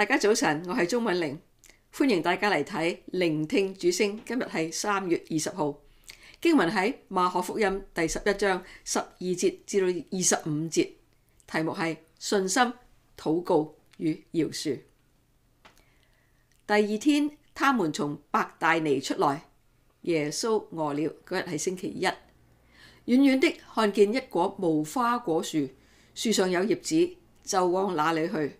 大家早晨，我系钟敏玲，欢迎大家嚟睇聆听主声。今日系三月二十号，经文喺马可福音第十一章十二节至到二十五节，题目系信心、祷告与饶恕。第二天，他们从伯大尼出来，耶稣饿了嗰日系星期一，远远的看见一果无花果树，树上有叶子，就往那里去。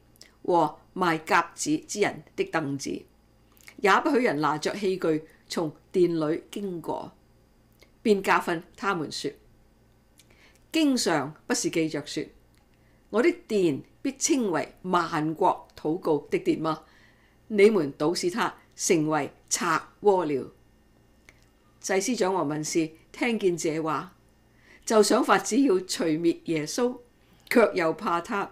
和卖鸽子之人的凳子，也不许人拿着器具从殿里经过，便教训他们说：经常不是记着说，我的殿必称为万国土告的殿吗？你们倒使他成为贼窝了。祭司长和文士听见这话，就想法子要除灭耶稣，却又怕他。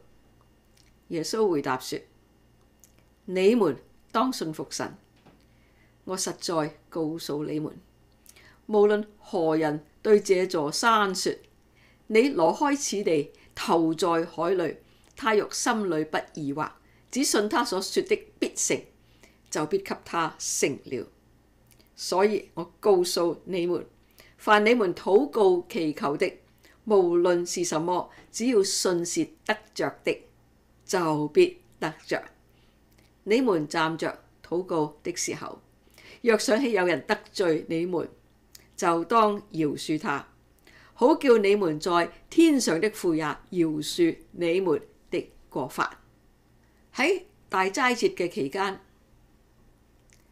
耶穌回答說：你們當信服神。我實在告訴你們，無論何人對這座山說：你挪開此地，投在海里，他若心里不疑惑，只信他所說的必成，就必給他成了。所以我告訴你們，凡你們祷告祈求的，無論是什麼，只要信是得着的。就必得着。你們站着祷告的時候，若想起有人得罪你們，就當饶恕他，好叫你們在天上的父也饶恕你們的過犯。喺大齋節嘅期間，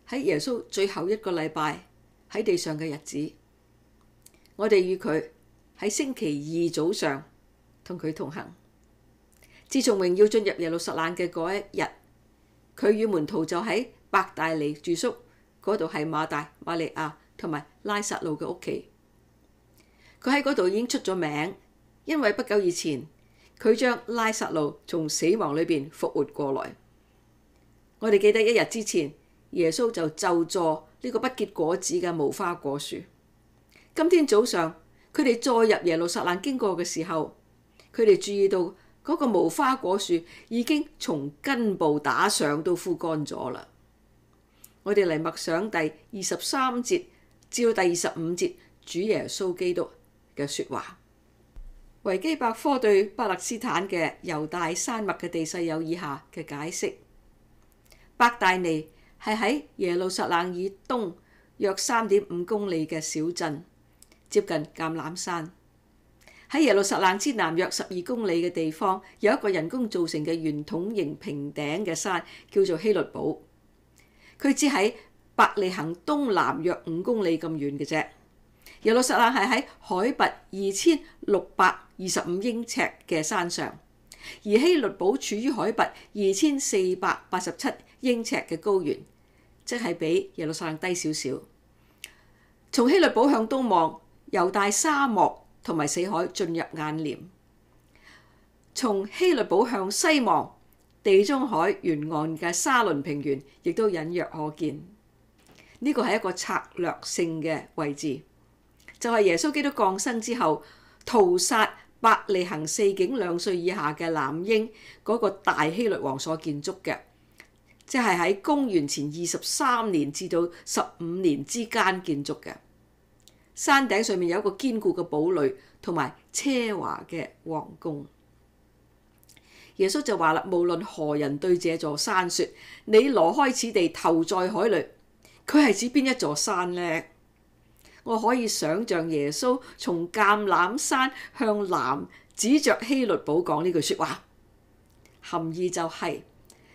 喺耶穌最後一個禮拜喺地上嘅日子，我哋與佢喺星期二早上同佢同行。自從榮耀進入耶路撒冷嘅嗰一日，佢與門徒就喺伯大尼住宿，嗰度係馬大、馬利亞同埋拉撒路嘅屋企。佢喺嗰度已經出咗名，因為不久以前佢將拉撒路從死亡裏边復活過來。我哋記得一日之前，耶穌就就坐呢個不結果子嘅無花果樹。今天早上，佢哋再入耶路撒冷經過嘅時候，佢哋注意到。嗰個無花果樹已經從根部打上都枯乾咗啦！我哋嚟默想第二十三節至到第二十五節主耶穌基督嘅説話。維基百科對巴勒斯坦嘅猶大山脈嘅地勢有以下嘅解釋：百大尼係喺耶路撒冷以東約三點五公里嘅小鎮，接近橄欖山。喺耶路撒冷之南约十二公里嘅地方，有一個人工造成嘅圓筒形平頂嘅山，叫做希律堡。佢只喺伯利行東南約五公里咁遠嘅啫。耶路撒冷係喺海拔二千六百二十五英尺嘅山上，而希律堡處於海拔二千四百八十七英尺嘅高原，即係比耶路撒冷低少少。從希律堡向東望，猶大沙漠。同埋死海進入眼簾，從希律堡向西望，地中海沿岸嘅沙倫平原亦都隱約可見。呢個係一個策略性嘅位置，就係耶穌基督降生之後屠殺百利行四境兩歲以下嘅男嬰嗰個大希律王所建築嘅，即係喺公元前二十三年至到十五年之間建築嘅。山顶上面有一个坚固嘅堡垒同埋奢华嘅皇宫。耶稣就话啦，无论何人对这座山说，你挪开此地，投在海里，佢系指边一座山呢？我可以想象耶稣从橄欖山向南指着希律堡讲呢句说话，含义就系。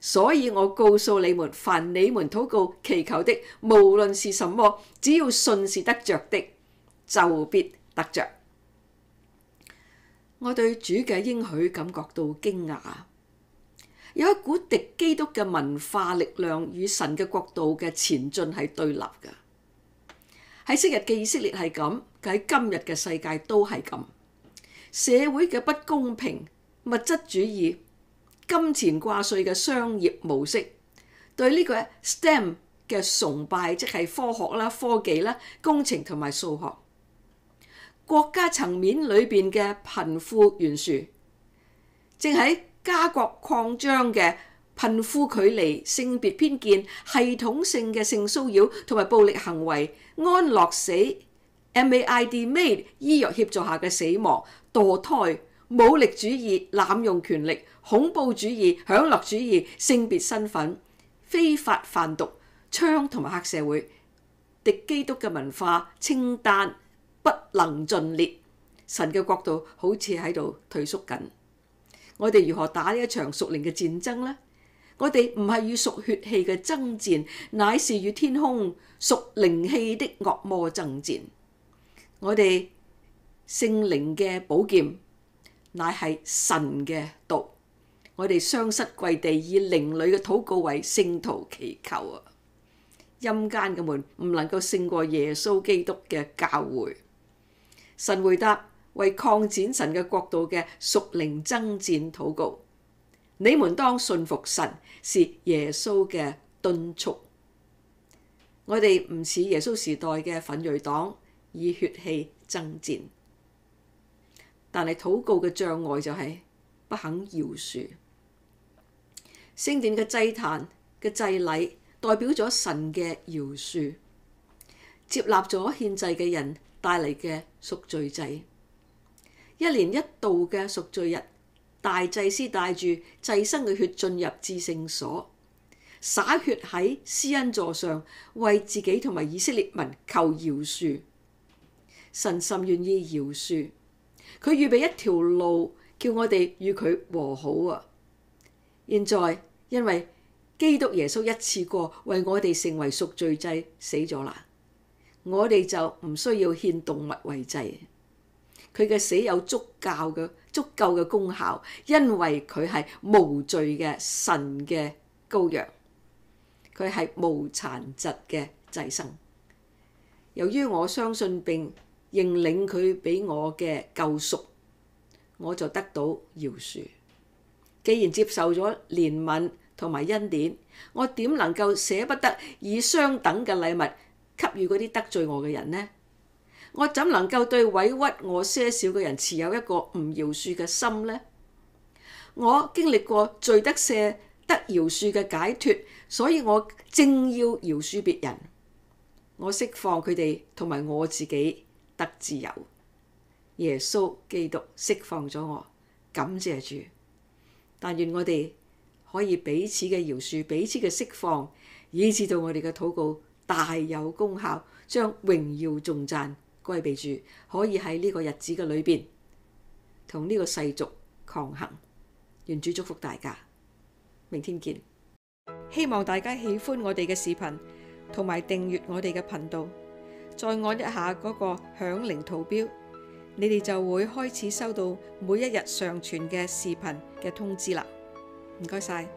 所以我告诉你们，凡你们祷告祈求的，无论是什么，只要信是得着的，就必得着。我对主嘅应许感觉到惊讶，有一股敌基督嘅文化力量与神嘅国度嘅前进系对立嘅。喺昔日嘅以色列系咁，喺今日嘅世界都系咁。社会嘅不公平、物质主义。金錢掛帥嘅商業模式，對呢個 STEM 嘅崇拜，即係科學啦、科技啦、工程同埋數學。國家層面裏邊嘅貧富懸殊，正喺家國擴張嘅貧富距離、性別偏見、系統性嘅性騷擾同埋暴力行為、安樂死 （MAID made 醫藥協助下嘅死亡）、墮胎、武力主義濫用權力。恐怖主義、享樂主義、性別身份、非法販毒、槍同埋黑社會、敵基督嘅文化清單不能盡列。神嘅國度好似喺度退縮緊。我哋如何打呢一場熟靈嘅戰爭咧？我哋唔係與屬血氣嘅爭戰，乃是與天空屬靈氣的惡魔爭戰。我哋聖靈嘅寶劍，乃係神嘅毒。我哋双膝跪地，以灵里嘅祷告为圣徒祈求啊！阴间嘅门唔能够胜过耶稣基督嘅教会。神回答为扩展神嘅国度嘅属灵争战祷告，你们当信服神，是耶稣嘅敦促。我哋唔似耶稣时代嘅粉锐党以血气争战，但系祷告嘅障碍就系不肯饶恕。聖殿嘅祭壇嘅祭禮，代表咗神嘅饒恕，接納咗獻祭嘅人帶嚟嘅贖罪祭。一年一度嘅贖罪日，大祭司帶住祭生嘅血進入至聖所，灑血喺施恩座上，為自己同埋以色列民求饒恕。神甚願意饒恕，佢預備一條路，叫我哋與佢和好啊！現在。因為基督耶穌一次過為我哋成為赎罪祭死咗啦，我哋就唔需要獻動物為祭，佢嘅死有足夠嘅足够嘅功效，因為佢係無罪嘅神嘅羔羊，佢係無殘疾嘅祭生。由於我相信並認領佢俾我嘅救赎，我就得到饶恕。既然接受咗怜悯同埋恩典，我点能够舍不得以相等嘅礼物给予嗰啲得罪我嘅人呢？我怎能够对委屈我些少嘅人持有一个唔饶恕嘅心呢？我经历过罪得赦、得饶恕嘅解脱，所以我正要饶恕别人，我释放佢哋同埋我自己得自由。耶稣基督释放咗我，感谢主。但愿我哋可以彼此嘅饶恕、彼此嘅释放，以至到我哋嘅祷告大有功效，将荣耀重赞归备住，可以喺呢个日子嘅里边同呢个世俗抗衡。愿主祝福大家，明天见。希望大家喜欢我哋嘅视频，同埋订阅我哋嘅频道，再按一下嗰个响铃图标。你哋就會開始收到每一日上傳嘅視頻嘅通知啦，唔該晒。